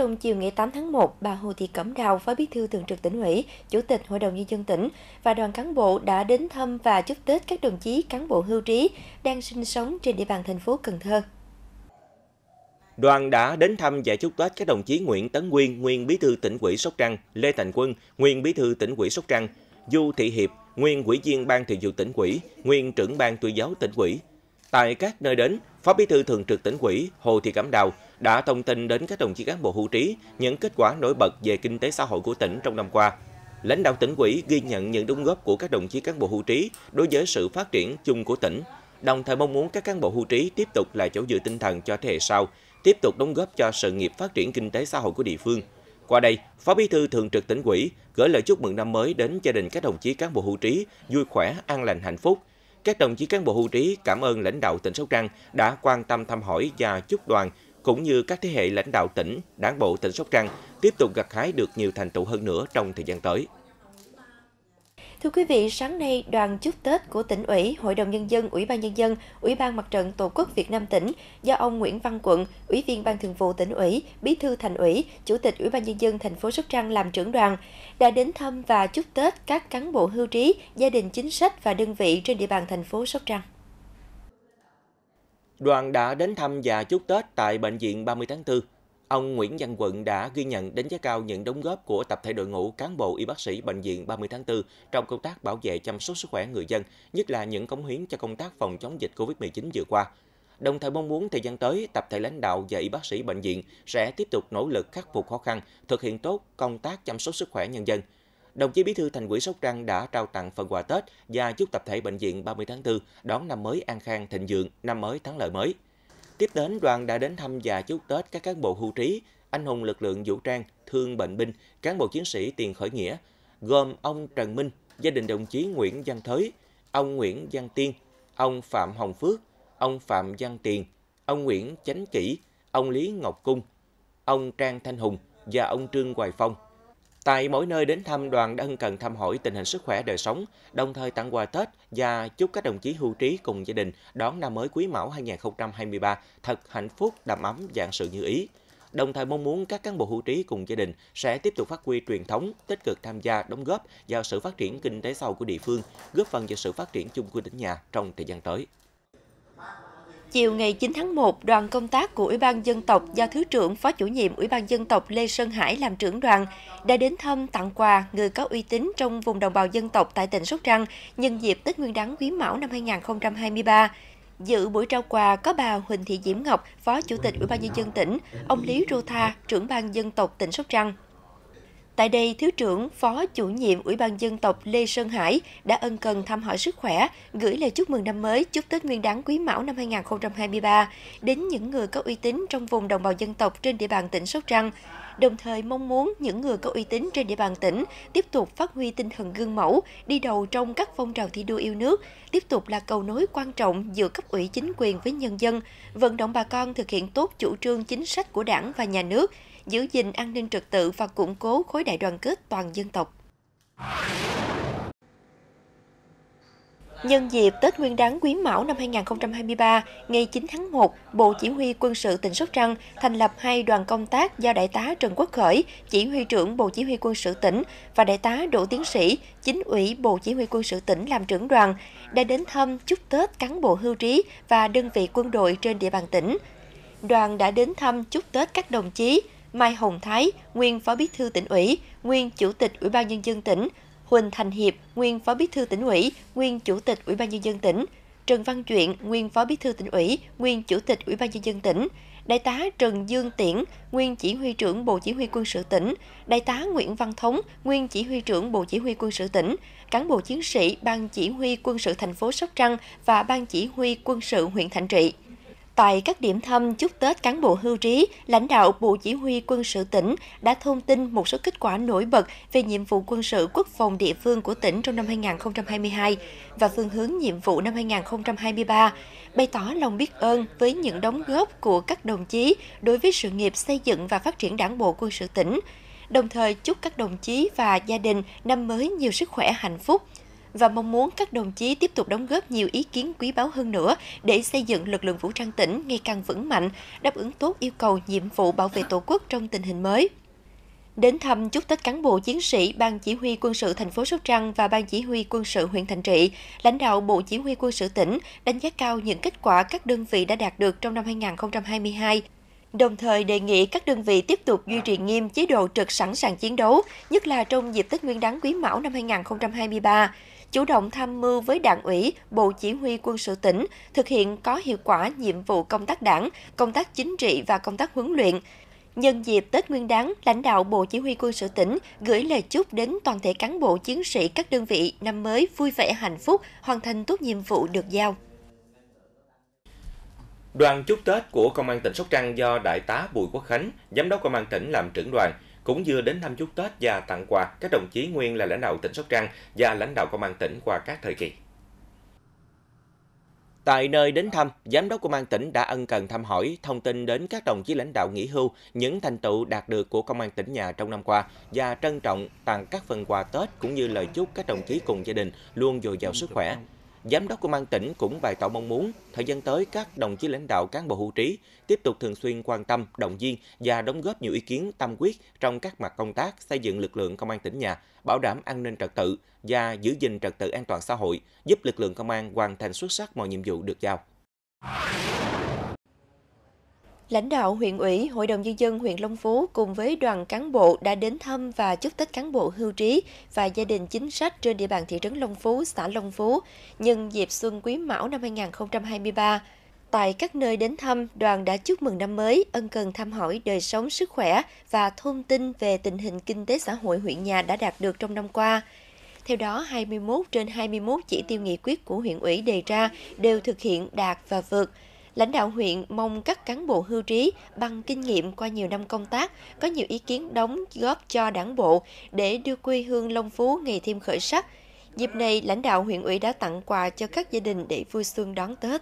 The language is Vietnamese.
Trong chiều ngày 8 tháng 1, bà Hồ Thị Cẩm Đào, Phó Bí thư Thường trực tỉnh ủy, Chủ tịch Hội đồng Nhân dân tỉnh và đoàn cán bộ đã đến thăm và chúc Tết các đồng chí cán bộ hưu trí đang sinh sống trên địa bàn thành phố Cần Thơ. Đoàn đã đến thăm và chúc Tết các đồng chí Nguyễn Tấn Nguyên nguyên Bí thư tỉnh ủy Sóc Trăng, Lê Thành Quân, nguyên Bí thư tỉnh ủy Sóc Trăng, Du Thị Hiệp, nguyên Ủy viên Ban Thường vụ tỉnh ủy, nguyên trưởng Ban tuyên giáo tỉnh ủy, Tại các nơi đến, Phó Bí thư Thường trực tỉnh ủy Hồ Thị Cẩm Đào đã thông tin đến các đồng chí cán bộ hưu trí những kết quả nổi bật về kinh tế xã hội của tỉnh trong năm qua. Lãnh đạo tỉnh ủy ghi nhận những đóng góp của các đồng chí cán bộ hưu trí đối với sự phát triển chung của tỉnh, đồng thời mong muốn các cán bộ hưu trí tiếp tục là chỗ dựa tinh thần cho thế hệ sau, tiếp tục đóng góp cho sự nghiệp phát triển kinh tế xã hội của địa phương. Qua đây, Phó Bí thư Thường trực tỉnh ủy gửi lời chúc mừng năm mới đến gia đình các đồng chí cán bộ hưu trí, vui khỏe, an lành hạnh phúc, các đồng chí cán bộ hưu trí cảm ơn lãnh đạo tỉnh Sóc Trăng đã quan tâm thăm hỏi và chúc đoàn cũng như các thế hệ lãnh đạo tỉnh, đảng bộ tỉnh Sóc Trăng tiếp tục gặt hái được nhiều thành tựu hơn nữa trong thời gian tới. Thưa quý vị, sáng nay, đoàn chúc Tết của tỉnh ủy, Hội đồng Nhân dân, Ủy ban Nhân dân, Ủy ban Mặt trận Tổ quốc Việt Nam tỉnh do ông Nguyễn Văn Quận, Ủy viên Ban thường vụ tỉnh ủy, Bí thư thành ủy, Chủ tịch Ủy ban Nhân dân thành phố Sóc Trăng làm trưởng đoàn, đã đến thăm và chúc Tết các cán bộ hưu trí, gia đình chính sách và đơn vị trên địa bàn thành phố Sóc Trăng. Đoàn đã đến thăm và chúc Tết tại Bệnh viện 30 tháng 4 Ông Nguyễn Văn Quận đã ghi nhận đánh giá cao những đóng góp của tập thể đội ngũ cán bộ y bác sĩ bệnh viện 30 tháng 4 trong công tác bảo vệ chăm sóc sức khỏe người dân, nhất là những cống hiến cho công tác phòng chống dịch COVID-19 vừa qua. Đồng thời mong muốn thời gian tới, tập thể lãnh đạo và y bác sĩ bệnh viện sẽ tiếp tục nỗ lực khắc phục khó khăn, thực hiện tốt công tác chăm sóc sức khỏe nhân dân. Đồng chí Bí thư Thành ủy Sóc Trăng đã trao tặng phần quà Tết và chúc tập thể bệnh viện 30 tháng 4 đón năm mới an khang thịnh vượng, năm mới thắng lợi mới. Tiếp đến, đoàn đã đến thăm và chúc Tết các cán bộ hưu trí, anh hùng lực lượng vũ trang, thương bệnh binh, cán bộ chiến sĩ tiền khởi nghĩa, gồm ông Trần Minh, gia đình đồng chí Nguyễn Văn Thới, ông Nguyễn Văn Tiên, ông Phạm Hồng Phước, ông Phạm Văn Tiền, ông Nguyễn Chánh Kỷ, ông Lý Ngọc Cung, ông Trang Thanh Hùng và ông Trương Hoài Phong. Tại mỗi nơi đến thăm, đoàn đã ân cần thăm hỏi tình hình sức khỏe đời sống, đồng thời tặng quà Tết và chúc các đồng chí hưu trí cùng gia đình đón năm mới Quý Mão 2023 thật hạnh phúc, đầm ấm, dạng sự như ý. Đồng thời mong muốn các cán bộ hưu trí cùng gia đình sẽ tiếp tục phát huy truyền thống, tích cực tham gia, đóng góp vào sự phát triển kinh tế sau của địa phương, góp phần vào sự phát triển chung của tỉnh nhà trong thời gian tới. Chiều ngày 9 tháng 1, đoàn công tác của Ủy ban Dân tộc do Thứ trưởng Phó chủ nhiệm Ủy ban Dân tộc Lê Sơn Hải làm trưởng đoàn đã đến thăm tặng quà người có uy tín trong vùng đồng bào dân tộc tại tỉnh Sóc Trăng nhân dịp Tết Nguyên đán Quý Mão năm 2023. Dự buổi trao quà có bà Huỳnh Thị Diễm Ngọc, Phó Chủ tịch Ủy ban nhân dân tỉnh, ông Lý Rô Tha, trưởng ban dân tộc tỉnh Sóc Trăng, Tại đây, thiếu trưởng Phó Chủ nhiệm Ủy ban Dân tộc Lê Sơn Hải đã ân cần thăm hỏi sức khỏe, gửi lời chúc mừng năm mới, chúc Tết Nguyên đáng Quý Mão năm 2023 đến những người có uy tín trong vùng đồng bào dân tộc trên địa bàn tỉnh Sóc Trăng, đồng thời mong muốn những người có uy tín trên địa bàn tỉnh tiếp tục phát huy tinh thần gương mẫu, đi đầu trong các phong trào thi đua yêu nước, tiếp tục là cầu nối quan trọng giữa cấp ủy chính quyền với nhân dân, vận động bà con thực hiện tốt chủ trương chính sách của đảng và nhà nước, giữ gìn an ninh trật tự và củng cố khối đại đoàn kết toàn dân tộc. Nhân dịp Tết Nguyên đán Quý Mão năm 2023, ngày 9 tháng 1, Bộ Chỉ huy Quân sự tỉnh Sóc Trăng thành lập hai đoàn công tác do Đại tá Trần Quốc Khởi, Chỉ huy trưởng Bộ Chỉ huy Quân sự tỉnh và Đại tá Đỗ Tiến Sĩ, Chính ủy Bộ Chỉ huy Quân sự tỉnh làm trưởng đoàn, đã đến thăm chúc Tết cán bộ hưu trí và đơn vị quân đội trên địa bàn tỉnh. Đoàn đã đến thăm chúc Tết các đồng chí Mai Hồng Thái, nguyên Phó Bí thư tỉnh ủy, nguyên Chủ tịch Ủy ban nhân dân tỉnh, Huỳnh Thành Hiệp, nguyên Phó Bí thư tỉnh ủy, nguyên Chủ tịch Ủy ban nhân dân tỉnh, Trần Văn chuyện nguyên Phó Bí thư tỉnh ủy, nguyên Chủ tịch Ủy ban nhân dân tỉnh, Đại tá Trần Dương Tiễn, nguyên Chỉ huy trưởng Bộ Chỉ huy quân sự tỉnh, Đại tá Nguyễn Văn Thống, nguyên Chỉ huy trưởng Bộ Chỉ huy quân sự tỉnh, cán bộ chiến sĩ Ban Chỉ huy quân sự thành phố Sóc Trăng và Ban Chỉ huy quân sự huyện Thạnh Trị. Tại các điểm thăm chúc Tết cán bộ hưu trí, lãnh đạo Bộ Chỉ huy Quân sự tỉnh đã thông tin một số kết quả nổi bật về nhiệm vụ quân sự quốc phòng địa phương của tỉnh trong năm 2022 và phương hướng nhiệm vụ năm 2023, bày tỏ lòng biết ơn với những đóng góp của các đồng chí đối với sự nghiệp xây dựng và phát triển đảng bộ quân sự tỉnh, đồng thời chúc các đồng chí và gia đình năm mới nhiều sức khỏe hạnh phúc, và mong muốn các đồng chí tiếp tục đóng góp nhiều ý kiến quý báu hơn nữa để xây dựng lực lượng vũ trang tỉnh ngày càng vững mạnh, đáp ứng tốt yêu cầu nhiệm vụ bảo vệ Tổ quốc trong tình hình mới. Đến thăm chúc Tết cán bộ chiến sĩ Ban Chỉ huy quân sự thành phố Sóc Trăng và Ban Chỉ huy quân sự huyện Thành Trị, lãnh đạo Bộ Chỉ huy quân sự tỉnh đánh giá cao những kết quả các đơn vị đã đạt được trong năm 2022, đồng thời đề nghị các đơn vị tiếp tục duy trì nghiêm chế độ trực sẵn sàng chiến đấu, nhất là trong dịp Tết Nguyên đán Quý Mão năm 2023 chủ động tham mưu với đảng ủy, bộ chỉ huy quân sự tỉnh thực hiện có hiệu quả nhiệm vụ công tác đảng, công tác chính trị và công tác huấn luyện. Nhân dịp Tết Nguyên đán, lãnh đạo Bộ Chỉ huy quân sự tỉnh gửi lời chúc đến toàn thể cán bộ chiến sĩ các đơn vị năm mới vui vẻ hạnh phúc, hoàn thành tốt nhiệm vụ được giao. Đoàn chúc Tết của Công an tỉnh Sóc Trăng do Đại tá Bùi Quốc Khánh, Giám đốc Công an tỉnh làm trưởng đoàn, cũng vừa đến thăm chúc Tết và tặng quà các đồng chí nguyên là lãnh đạo tỉnh Sóc Trăng và lãnh đạo công an tỉnh qua các thời kỳ. Tại nơi đến thăm, Giám đốc Công an tỉnh đã ân cần thăm hỏi, thông tin đến các đồng chí lãnh đạo nghỉ hưu, những thành tựu đạt được của Công an tỉnh nhà trong năm qua và trân trọng tặng các phần quà Tết cũng như lời chúc các đồng chí cùng gia đình luôn dồi dào sức khỏe, Giám đốc Công an tỉnh cũng bày tỏ mong muốn thời gian tới các đồng chí lãnh đạo cán bộ hưu trí tiếp tục thường xuyên quan tâm, động viên và đóng góp nhiều ý kiến tâm quyết trong các mặt công tác xây dựng lực lượng công an tỉnh nhà, bảo đảm an ninh trật tự và giữ gìn trật tự an toàn xã hội, giúp lực lượng công an hoàn thành xuất sắc mọi nhiệm vụ được giao lãnh đạo huyện ủy, hội đồng nhân dân huyện Long Phú cùng với đoàn cán bộ đã đến thăm và chúc Tết cán bộ hưu trí và gia đình chính sách trên địa bàn thị trấn Long Phú, xã Long Phú, nhân dịp xuân quý mão năm 2023. Tại các nơi đến thăm, đoàn đã chúc mừng năm mới, ân cần thăm hỏi đời sống, sức khỏe và thông tin về tình hình kinh tế xã hội huyện nhà đã đạt được trong năm qua. Theo đó, 21 trên 21 chỉ tiêu nghị quyết của huyện ủy đề ra đều thực hiện đạt và vượt – lãnh đạo huyện mong các cán bộ hưu trí bằng kinh nghiệm qua nhiều năm công tác có nhiều ý kiến đóng góp cho đảng bộ để đưa quê hương Long Phú ngày thêm khởi sắc. Dịp này, lãnh đạo huyện ủy đã tặng quà cho các gia đình để vui xuân đón Tết.